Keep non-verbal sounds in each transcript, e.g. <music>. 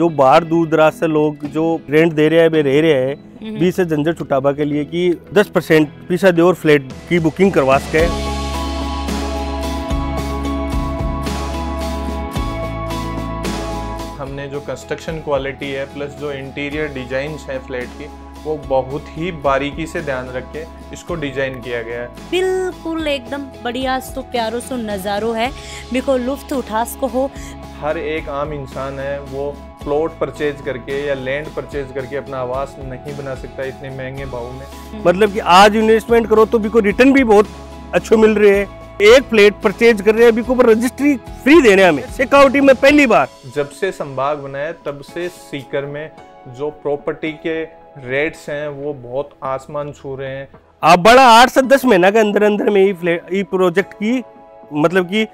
जो बाहर दूर दराज से लोग जो रेंट दे रहे हैं वे रह रहे हैं हम्म। बीस से झंझट छुटावा के लिए कि 10 परसेंट पीछा दे फ्लैट की बुकिंग करवा सके हमने जो कंस्ट्रक्शन क्वालिटी है प्लस जो इंटीरियर डिजाइन है फ्लैट की वो बहुत ही बारीकी से ध्यान रख के इसको डिजाइन किया गया है बिल्कुल एकदम बढ़िया तो प्यारो सो नज़ारो है मेरे को लुफ्त उठा सको हो हर एक आम इंसान है वो प्लॉट परचेज करके या लैंड परचेज करके अपना आवास नहीं बना सकता इतने महंगे भाव में मतलब कि आज इन्वेस्टमेंट करो तो भी को रिटर्न भी बहुत अच्छे मिल रहे हैं एक प्लेट परचेज कर रहे हैं अभी को रजिस्ट्री फ्री देने हमें सिक्योरिटी में पहली बार जब से संभाग बनाया तब से सीकर में जो प्रॉपर्टी के रेट्स हैं वो बहुत आसमान छू रहे हैं आप बड़ा आठ से दस महीना के अंदर अंदर में ये प्रोजेक्ट की मतलब कि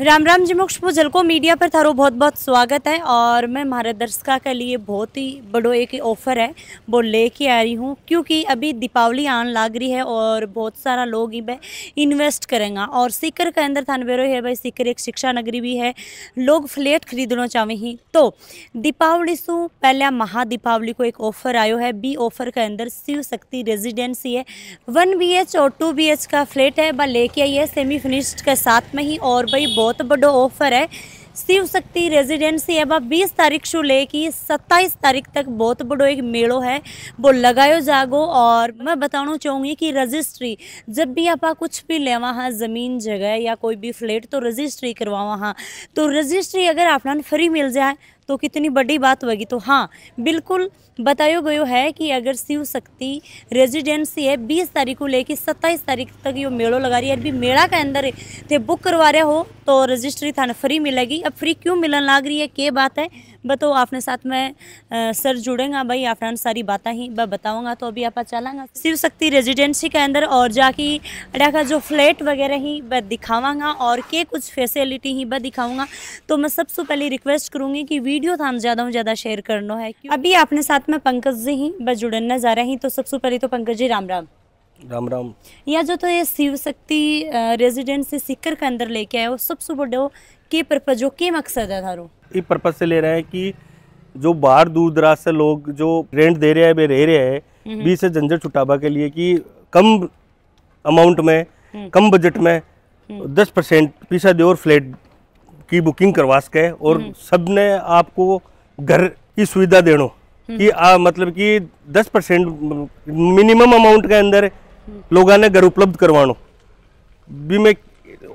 राम राम जी मोक्ष पुजल को मीडिया पर थारो बहुत बहुत स्वागत है और मैं हमारे दर्शका के लिए बहुत ही बड़ो एक ऑफ़र है वो लेके आ रही हूँ क्योंकि अभी दीपावली आन लाग रही है और बहुत सारा लोग इब इन्वेस्ट करेंगे और सीकर के अंदर बेरो है भाई सीकर एक शिक्षा नगरी भी है लोग फ्लैट खरीदना चाहे ही तो दीपावली से पहले महा दीपावली को एक ऑफ़र आयो है बी ऑफ़र के अंदर शिव शक्ति रेजिडेंसी है वन बी और टू बी का फ्लैट है वह लेके आई है सेमी फिनिश्ड के साथ में ही और भाई बहुत बड़ो ऑफर है शिव शक्ति रेजिडेंसी एवं बीस तारीख से लेके सत्ताईस तारीख तक बहुत बड़ो एक मेलो है वो लगायो जागो और मैं बताना चाहूँगी कि रजिस्ट्री जब भी आप कुछ भी लेवा हाँ ज़मीन जगह या कोई भी फ्लैट तो रजिस्ट्री करवावा हाँ तो रजिस्ट्री अगर आपने फ्री मिल जाए तो कितनी बड़ी बात होगी तो हाँ बिल्कुल बताया गयो है कि अगर शिव शक्ति रेजिडेंसी है बीस तारीख को लेकर सत्ताईस तारीख तक यो मेड़ो लगा रही है अभी मेला के अंदर थे बुक करवा रहे हो तो रजिस्ट्री थाना फ्री मिलेगी अब फ्री क्यों मिलन लग रही है के बात है बतो आपने साथ में सर जुड़ेगा भाई आपने सारी बातें ही मैं बताऊँगा तो अभी आप चलेंगे शिव शक्ति रेजिडेंसी के अंदर और जाके अड़ा का जो फ्लैट वगैरह ही मैं दिखावांगा और के कुछ फैसिलिटी ही मैं दिखाऊँगा तो मैं सबसे पहले रिक्वेस्ट करूँगी कि वीडियो तो था ज़्यादा से ज़्यादा शेयर करना है अभी आपने साथ में पंकज जी ही मैं जुड़ने जा रहे हैं तो सबसे पहले तो पंकज जी राम राम राम राम या जो तो ये शिव शक्ति रेजिडेंसी सीकर के अंदर लेके आए हो सबसे हो के पर्पज हो के मकसद है थारो इस पर्पज़ से ले रहे हैं कि जो बाहर दूर दराज से लोग जो रेंट दे रहे हैं वे रह रहे हैं हम्म। बीस से झंझट छुटावा के लिए कि कम अमाउंट में हम्म। कम बजट में हम्म। दस परसेंट पीसा और फ्लैट की बुकिंग करवा सके और सब ने आपको घर की सुविधा देनो कि आ, मतलब कि दस परसेंट मिनिमम अमाउंट के अंदर लोगों ने घर उपलब्ध करवानो भी मैं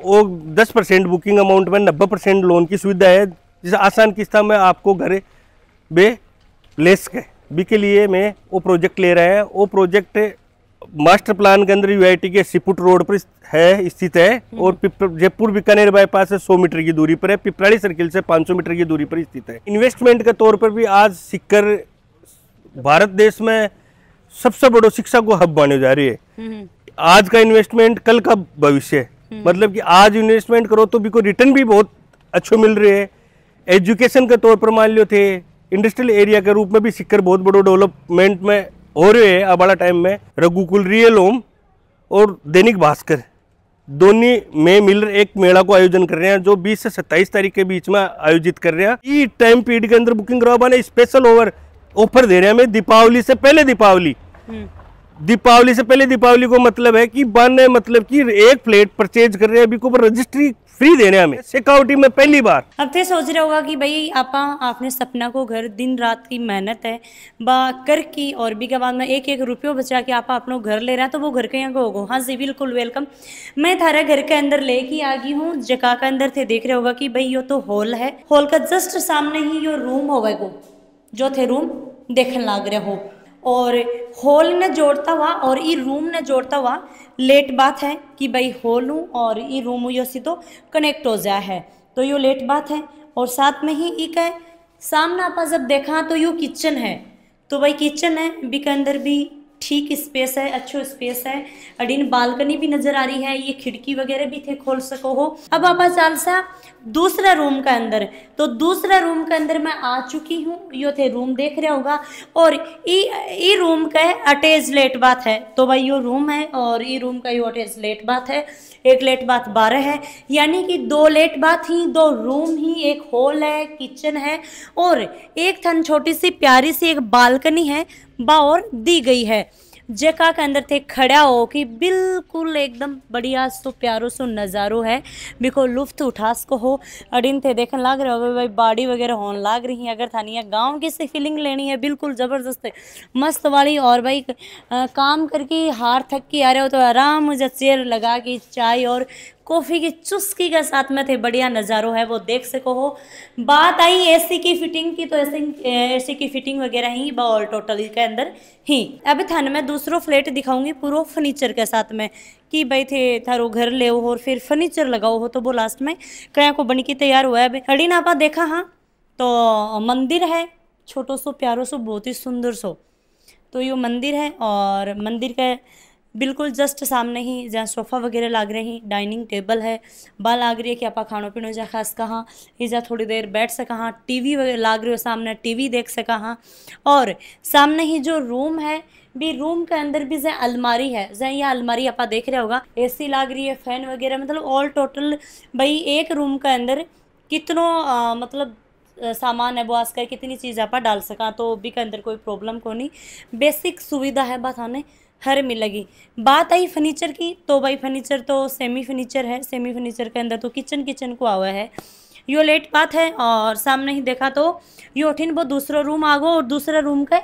वो दस परसेंट बुकिंग अमाउंट में नब्बे परसेंट लोन की सुविधा है जैसे आसान किस्त में आपको घर बे ले के बी के लिए मैं वो प्रोजेक्ट ले रहा है वो प्रोजेक्ट मास्टर प्लान के अंदर यूआईटी के सिपुट रोड पर है स्थित है हम्म। और जयपुर बीकानेर बाईपास से 100 मीटर की दूरी पर है पिपराड़ी सर्किल से 500 मीटर की दूरी पर स्थित है इन्वेस्टमेंट के तौर पर भी आज सिक्कर भारत देश में सबसे बड़ो शिक्षा को हब माने जा रही है हम्म। आज का इन्वेस्टमेंट कल का भविष्य हम्म। मतलब कि आज इन्वेस्टमेंट करो तो बिको रिटर्न भी बहुत अच्छो मिल रही है एजुकेशन के तौर पर मान लियो थे इंडस्ट्रियल एरिया के रूप में भी सिक्कर बहुत बड़ो डेवलपमेंट में हो रहे है अब वाला टाइम में रघुकुल रियल होम और दैनिक भास्कर दोनों में मिलकर एक मेला को आयोजन कर रहे हैं जो 20 से 27 तारीख के बीच में आयोजित कर रहे हैं ई टाइम पीरियड के अंदर बुकिंग करवाने स्पेशल ओवर ऑफर दे रहे हैं हमें दीपावली से पहले दीपावली हम्म। दीपावली से पहले दीपावली को मतलब है कि वन मतलब कि एक प्लेट परचेज कर रहे हैं अभी को रजिस्ट्री फ्री देने हमें सिक्योरिटी में पहली बार अब तो सोच रहा होगा कि भाई आप आपने सपना को घर दिन रात की मेहनत है बा कर की और भी के बाद में एक एक रुपये बचा के आप अपनो घर ले रहे हैं तो वो घर के यहाँ होगा हाँ जी बिल्कुल वेलकम मैं थारा घर के अंदर ले लेके आ गई हूँ जगह के अंदर थे देख रहे होगा कि भाई यो तो हॉल है हॉल का जस्ट सामने ही यो रूम होगा जो थे रूम देखने लाग रहे हो और हॉल ने जोड़ता हुआ और ई रूम ने जोड़ता हुआ लेट बात है कि भाई हूँ और ये रूम यो सी तो कनेक्ट हो जाए है तो यो लेट बात है और साथ में ही एक है सामना आप जब देखा तो यो किचन है तो भाई किचन है बी के अंदर भी ठीक स्पेस है अच्छो स्पेस है अडीन बालकनी भी नजर आ रही है ये खिड़की वगैरह भी थे खोल सको हो अब आप चाल सा दूसरा रूम का अंदर तो दूसरा रूम के अंदर मैं आ चुकी हूँ यो थे रूम देख रहा होगा और ये रूम का अटैच लेट बात है तो भाई यो रूम है और ये रूम का यो अटैच लेट बात है एक लेट बात बारह है यानी कि दो लेट बात ही दो रूम ही एक हॉल है किचन है और एक थन छोटी सी प्यारी सी एक बालकनी है बाहर दी गई है जेका के अंदर थे खड़ा हो कि बिल्कुल एकदम बढ़िया सो प्यारो सो नज़ारो है बिको लुफ्त उठा सको हो अडिन थे देखने लाग रहे हो भाई बाड़ी वगैरह होन लाग रही है अगर है गांव की से फीलिंग लेनी है बिल्कुल ज़बरदस्त मस्त वाली और भाई आ, काम करके हार थक के आ रहे हो तो आराम मुझे चेयर लगा के चाय और कॉफ़ी की चुस्की के साथ में थे बढ़िया नज़ारों है वो देख सको हो बात आई एसी की फिटिंग की तो एसी एसी की फिटिंग वगैरह ही बॉल टोटल के अंदर ही अब थान मैं दूसरो फ्लैट दिखाऊंगी पूरा फर्नीचर के साथ में कि भाई थे थारो घर ले हो और फिर फर्नीचर लगाओ हो तो वो लास्ट में कया को बन तैयार हुआ है अड़ी नापा देखा हाँ तो मंदिर है छोटो सो प्यारो सो बहुत ही सुंदर सो तो ये मंदिर है और मंदिर का बिल्कुल जस्ट सामने ही जहाँ सोफ़ा वगैरह लाग रहे हैं डाइनिंग टेबल है बा लाग रही है कि आप खाना पीना जहाँ खास कहाँ इजा थोड़ी देर बैठ सका हाँ टीवी वगैरह लाग रही हो सामने टीवी देख सका हाँ और सामने ही जो रूम है भी रूम के अंदर भी जै अलमारी है जै यह अलमारी आप देख रहे होगा सी लाग रही है फैन वगैरह मतलब ऑल टोटल भाई एक रूम के अंदर कितनों मतलब सामान है वो आज कर कितनी चीज़ आप डाल सका तो भी के अंदर कोई प्रॉब्लम को नहीं बेसिक सुविधा है बात हमें हर मिलेगी बात आई फर्नीचर की तो भाई फर्नीचर तो सेमी फर्नीचर है सेमी फर्नीचर के अंदर तो किचन किचन को आवा है यो लेट बात है और सामने ही देखा तो यो उठिन वो दूसरा रूम आ गो और दूसरा रूम का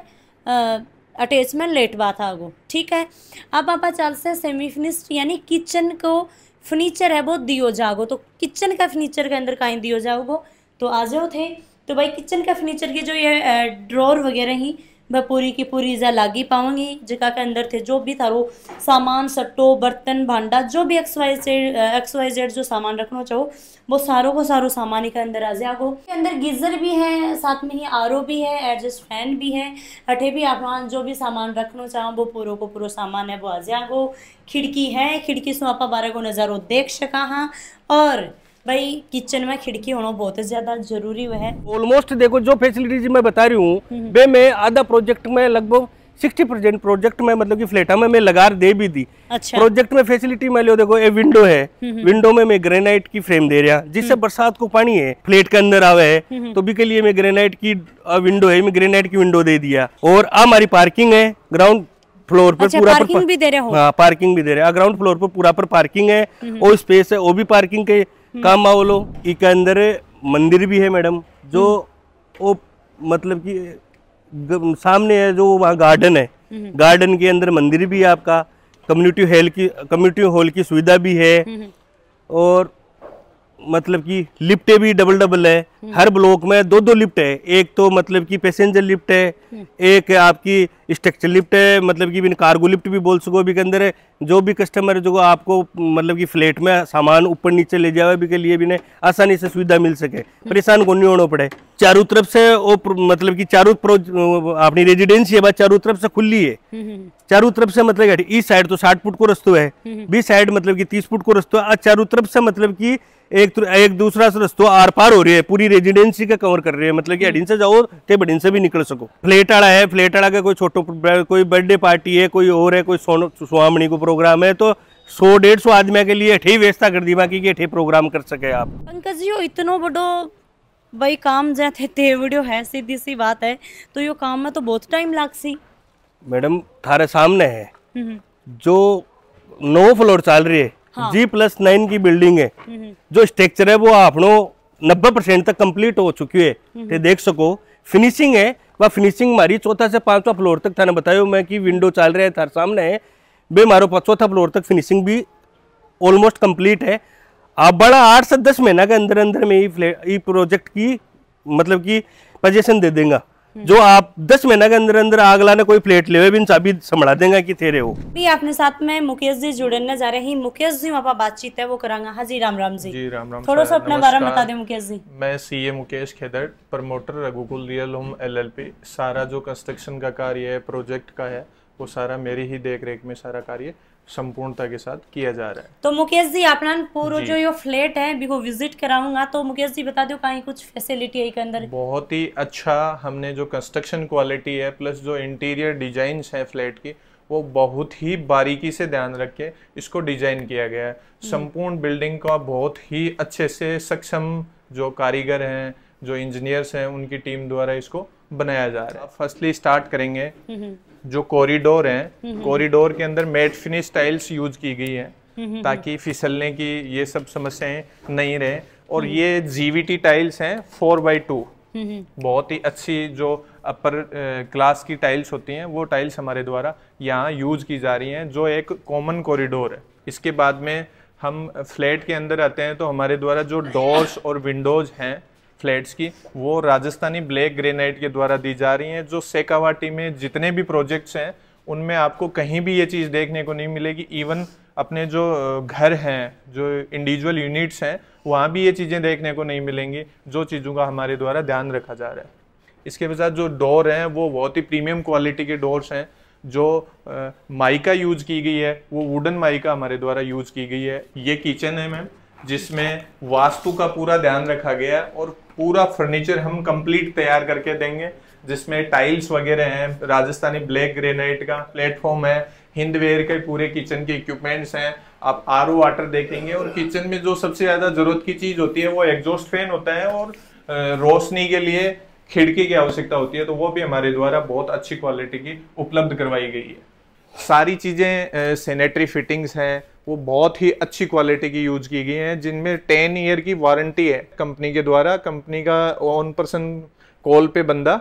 अटैचमेंट लेट बात आ गो ठीक है अब आप चाल से सेमी फिनिश्ड यानी किचन को फर्नीचर है वो दियो जागो तो किचन का फर्नीचर के अंदर कहीं दियो जाओगो तो आ जाओ थे तो भाई किचन का फर्नीचर के जो ये ड्रॉर वगैरह ही वह पूरी की पूरी ईजा लागी पाऊंगी जगह के अंदर थे जो भी थारो सामान सट्टो बर्तन भांडा जो भी X Y Z X Y जो सामान रखना चाहो वो सारो को सारो सामान के अंदर आ जाओ के अंदर गीज़र भी है साथ में ही आर भी है एडजस्ट फैन भी है अठे भी आप जो भी सामान रखना चाहो वो पूरे को पूरा सामान है वो आ जाओ खिड़की है खिड़की से आप बारह को नज़ारो देख सका हाँ और भाई किचन में खिड़की होना बहुत ज्यादा जरूरी है ऑलमोस्ट देखो जो फैसिलिटीज मैं बता रही हूँ वे हम्म, हम्म। मैं आधा प्रोजेक्ट में लगभग सिक्सटी परसेंट प्रोजेक्ट में मतलब कि फ्लैटा में मैं लगा दे भी दी अच्छा। प्रोजेक्ट में फैसिलिटी मैं लो देखो ये विंडो है विंडो हम्म, में मैं ग्रेनाइट की फ्रेम दे रहा जिससे बरसात को पानी है फ्लेट के अंदर आवे है तो भी के लिए मैं ग्रेनाइट की विंडो है मैं ग्रेनाइट की विंडो दे दिया और हमारी पार्किंग है ग्राउंड फ्लोर पर अच्छा, पूरा पार्किंग पर, भी दे रहे हो हाँ पार्किंग भी दे रहे हैं ग्राउंड फ्लोर पर पूरा पर पार्किंग है और स्पेस है वो भी पार्किंग के का मावलो इके अंदर मंदिर भी है मैडम जो हम्म। वो मतलब कि सामने है जो वहाँ गार्डन है हम्म। गार्डन के अंदर मंदिर भी है आपका कम्युनिटी हॉल की कम्युनिटी हॉल की सुविधा भी है हम्म। और मतलब कि लिफ्टें भी डबल डबल है हर ब्लॉक में दो दो लिफ्ट है एक तो मतलब कि पैसेंजर लिफ्ट है एक आपकी स्ट्रक्चर लिफ्ट है मतलब कि कार्गो लिफ्ट भी बोल सको अभी के अंदर है जो भी कस्टमर जो आपको मतलब कि फ्लैट में सामान ऊपर नीचे ले जाए अभी के लिए भी ने आसानी से सुविधा मिल सके परेशान को नहीं होना पड़े चारों तरफ से वो मतलब कि चारों अपनी रेजिडेंसी है चारों तरफ से खुली है हम्म, हम्म, हम्म। चारों तरफ से मतलब इस साइड तो साठ फुट को रस्तो है बीस साइड मतलब की तीस फुट को रस्तो है चारों तरफ से मतलब की एक एक दूसरा रस्तों आर पार हो रही है पूरी रेजिडेंसी का कवर कर रही है मतलब कि अडीन से जाओ ते तो बडीन से भी निकल सको फ्लेट आड़ा है फ्लेट आड़ा का कोई छोटो कोई बर्थडे पार्टी है कोई और है कोई सुहामणी को प्रोग्राम है तो सौ डेढ़ सौ आदमी के लिए अठे व्यवस्था कर दी बाकी अठे प्रोग्राम कर सके आप पंकज जी इतनो बड़ो भाई काम जैसे थे ते वीडियो है सीधी सी बात है तो यो काम में तो बहुत टाइम लाग सी मैडम थारे सामने है हम्म। जो नौ फ्लोर चल रही है जी प्लस नाइन की बिल्डिंग है हम्म, हम्म। जो स्ट्रक्चर है वो आप नब्बे परसेंट तक कंप्लीट हो चुकी है हम्म, ते तो देख सको फिनिशिंग है वह फिनिशिंग हमारी चौथा से पांचवा फ्लोर तक था ना बतायो मैं कि विंडो चल रहा है थार सामने है बे मारो चौथा फ्लोर तक फिनिशिंग भी ऑलमोस्ट कंप्लीट है आप बड़ा आठ से दस महीना के अंदर अंदर में ये प्रोजेक्ट की मतलब कि पजेशन दे देंगे जो आप दस महीना के अंदर अंदर आग लाने कोई प्लेट ले बिन देंगे कि तेरे हो भी आपने साथ में मुकेश जी जुड़ने जा रहे हैं मुकेश जी वहाँ बातचीत है वो करांगा हाँ जी राम राम जी जी राम राम थोड़ा सा अपना बारे में बता दे मुकेश जी मैं ए Mukesh Khedar promoter Raghukul real home LLP सारा जो कंस्ट्रक्शन का कार्य है प्रोजेक्ट का है वो सारा मेरी ही देख रेख में सारा कार्य संपूर्णता के साथ किया जा रहा है तो मुकेश जी आपना पूरा जो ये फ्लैट है भी को विजिट कराऊंगा तो मुकेश जी बता दो कहीं कुछ फैसिलिटी है के अंदर बहुत ही अच्छा हमने जो कंस्ट्रक्शन क्वालिटी है प्लस जो इंटीरियर डिजाइन है फ्लैट की वो बहुत ही बारीकी से ध्यान रख के इसको डिजाइन किया गया है हम्म। संपूर्ण बिल्डिंग का बहुत ही अच्छे से सक्षम जो कारीगर हैं जो इंजीनियर्स हैं उनकी टीम द्वारा इसको बनाया जा रहा है फर्स्टली अच्छा। स्टार्ट करेंगे हम्म, हम्म। जो कॉरिडोर हैं कॉरिडोर हम्म, हम्म। के अंदर मेट फिनिश टाइल्स यूज की गई है हम्म, ताकि फिसलने की ये सब समस्याएं नहीं रहे और ये जीवीटी टाइल्स हैं फोर बाई टू बहुत ही अच्छी जो अपर क्लास की टाइल्स होती हैं वो टाइल्स हमारे द्वारा यहाँ यूज की जा रही हैं जो एक कॉमन कॉरिडोर है इसके बाद में हम फ्लैट के अंदर आते हैं तो हमारे द्वारा जो डोर्स और विंडोज हैं फ्लैट्स की वो राजस्थानी ब्लैक ग्रेनाइट के द्वारा दी जा रही हैं जो सेकावाटी में जितने भी प्रोजेक्ट्स हैं उनमें आपको कहीं भी ये चीज़ देखने को नहीं मिलेगी इवन अपने जो घर हैं जो इंडिविजुअल यूनिट्स हैं वहाँ भी ये चीज़ें देखने को नहीं मिलेंगी जो चीज़ों का हमारे द्वारा ध्यान रखा जा रहा है इसके बजाय जो डोर हैं वो बहुत ही प्रीमियम क्वालिटी के डोर्स हैं जो माइका यूज की गई है वो वुडन माइका हमारे द्वारा यूज की गई है ये किचन है मैम जिसमें वास्तु का पूरा ध्यान रखा गया है और पूरा फर्नीचर हम कंप्लीट तैयार करके देंगे जिसमें टाइल्स वगैरह हैं राजस्थानी ब्लैक ग्रेनाइट का प्लेटफॉर्म है हिंदवेयर के पूरे किचन के इक्विपमेंट्स हैं आप आर वाटर देखेंगे और किचन में जो सबसे ज़्यादा ज़रूरत की चीज़ होती है वो एग्जॉस्ट फैन होता है और रोशनी के लिए खिड़की की आवश्यकता होती है तो वो भी हमारे द्वारा बहुत अच्छी क्वालिटी की उपलब्ध करवाई गई है सारी चीज़ें सेनेटरी फिटिंग्स हैं वो बहुत ही अच्छी क्वालिटी की यूज की गई हैं जिनमें टेन ईयर की वारंटी है कंपनी के द्वारा कंपनी का ऑन पर्सन कॉल पे बंदा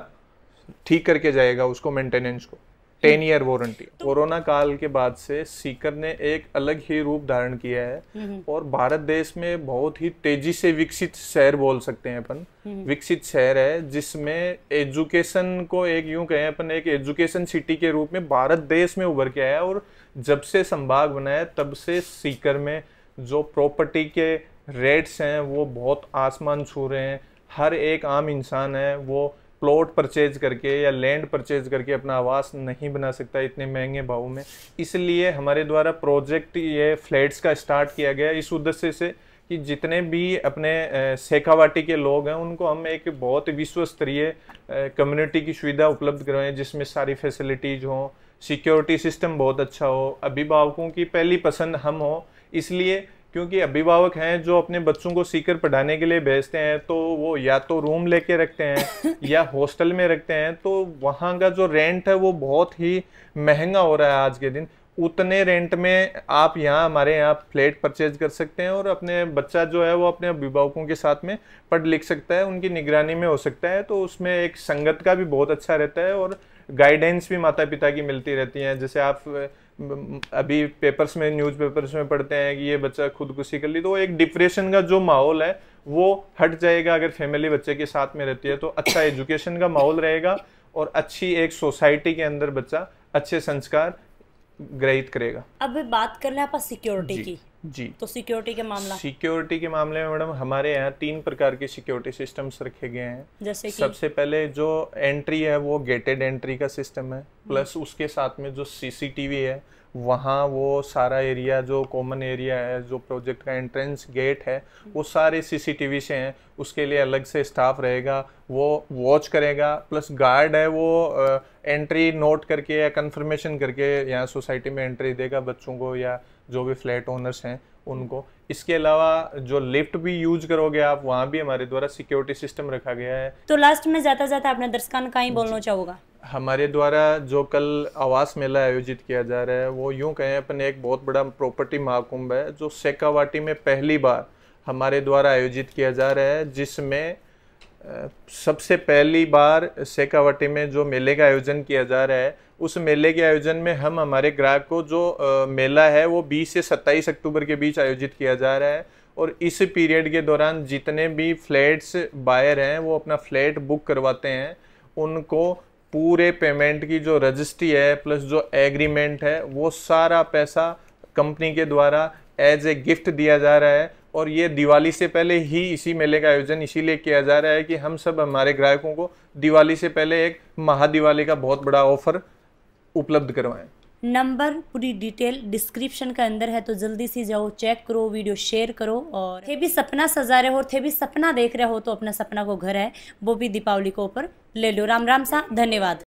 ठीक करके जाएगा उसको मेंटेनेंस को टेन ईयर वारंटी कोरोना काल के बाद से सीकर ने एक अलग ही रूप धारण किया है और भारत देश में बहुत ही तेजी से विकसित शहर बोल सकते हैं अपन विकसित शहर है जिसमें एजुकेशन को एक यूं कहें अपन एक एजुकेशन सिटी के रूप में भारत देश में उभर के आया और जब से संभाग बनाया तब से सीकर में जो प्रॉपर्टी के रेट्स हैं वो बहुत आसमान छू रहे हैं हर एक आम इंसान है वो प्लॉट परचेज करके या लैंड परचेज करके अपना आवास नहीं बना सकता इतने महंगे भाव में इसलिए हमारे द्वारा प्रोजेक्ट ये फ्लैट्स का स्टार्ट किया गया इस उद्देश्य से कि जितने भी अपने सेखावाटी के लोग हैं उनको हम एक बहुत विश्व स्तरीय कम्युनिटी की सुविधा उपलब्ध करवाएं जिसमें सारी फैसिलिटीज़ हों सिक्योरिटी सिस्टम बहुत अच्छा हो अभिभावकों की पहली पसंद हम हो इसलिए क्योंकि अभिभावक हैं जो अपने बच्चों को सीकर पढ़ाने के लिए भेजते हैं तो वो या तो रूम लेके रखते हैं <laughs> या हॉस्टल में रखते हैं तो वहाँ का जो रेंट है वो बहुत ही महंगा हो रहा है आज के दिन उतने रेंट में आप यहाँ हमारे यहाँ फ्लैट परचेज कर सकते हैं और अपने बच्चा जो है वो अपने अभिभावकों के साथ में पढ़ लिख सकता है उनकी निगरानी में हो सकता है तो उसमें एक संगत का भी बहुत अच्छा रहता है और गाइडेंस भी माता पिता की मिलती रहती हैं जैसे आप अभी पेपर्स में न्यूज़ पेपर्स में पढ़ते हैं कि ये बच्चा खुदकुशी कर ली तो एक डिप्रेशन का जो माहौल है वो हट जाएगा अगर फैमिली बच्चे के साथ में रहती है तो अच्छा एजुकेशन का माहौल रहेगा और अच्छी एक सोसाइटी के अंदर बच्चा अच्छे संस्कार ग्रहित करेगा अब बात कर लें आप सिक्योरिटी की जी तो सिक्योरिटी के मामला सिक्योरिटी के मामले में मैडम हमारे यहाँ तीन प्रकार के सिक्योरिटी सिस्टम्स रखे गए हैं जैसे कि सबसे पहले जो एंट्री है वो गेटेड एंट्री का सिस्टम है प्लस उसके साथ में जो सीसीटीवी है वहाँ वो सारा एरिया जो कॉमन एरिया है जो प्रोजेक्ट का एंट्रेंस गेट है वो सारे सीसीटीवी से हैं उसके लिए अलग से स्टाफ रहेगा वो वॉच करेगा प्लस गार्ड है वो एंट्री नोट करके या कंफर्मेशन करके यहाँ सोसाइटी में एंट्री देगा बच्चों को या जो भी फ्लैट ओनर्स हैं उनको इसके अलावा जो लिफ्ट भी यूज करोगे आप वहाँ भी हमारे द्वारा सिक्योरिटी सिस्टम रखा गया है तो लास्ट में ज्यादा ज्यादा अपने दर्शकान का ही बोलना चाहूंगा हमारे द्वारा जो कल आवास मेला आयोजित किया जा रहा है वो यूँ कहें अपने एक बहुत बड़ा प्रॉपर्टी महाकुंभ है जो सेकावाटी में पहली बार हमारे द्वारा आयोजित किया जा रहा है जिसमें सबसे पहली बार सेकावाटी में जो मेले का आयोजन किया जा रहा है उस मेले के आयोजन में हम हमारे ग्राहक को जो आ, मेला है वो 20 से 27 अक्टूबर के बीच आयोजित किया जा रहा है और इस पीरियड के दौरान जितने भी फ्लैट्स बायर हैं वो अपना फ्लैट बुक करवाते हैं उनको पूरे पेमेंट की जो रजिस्ट्री है प्लस जो एग्रीमेंट है वो सारा पैसा कंपनी के द्वारा एज ए गिफ्ट दिया जा रहा है और ये दिवाली से पहले ही इसी मेले का आयोजन इसीलिए किया जा रहा है कि हम सब हमारे ग्राहकों को दिवाली से पहले एक महादिवाली का बहुत बड़ा ऑफर उपलब्ध करवाएं नंबर पूरी डिटेल डिस्क्रिप्शन का अंदर है तो जल्दी से जाओ चेक करो वीडियो शेयर करो और थे भी सपना सजा रहे हो थे भी सपना देख रहे हो तो अपना सपना को घर है वो भी दीपावली को ऊपर ले लो राम राम सा धन्यवाद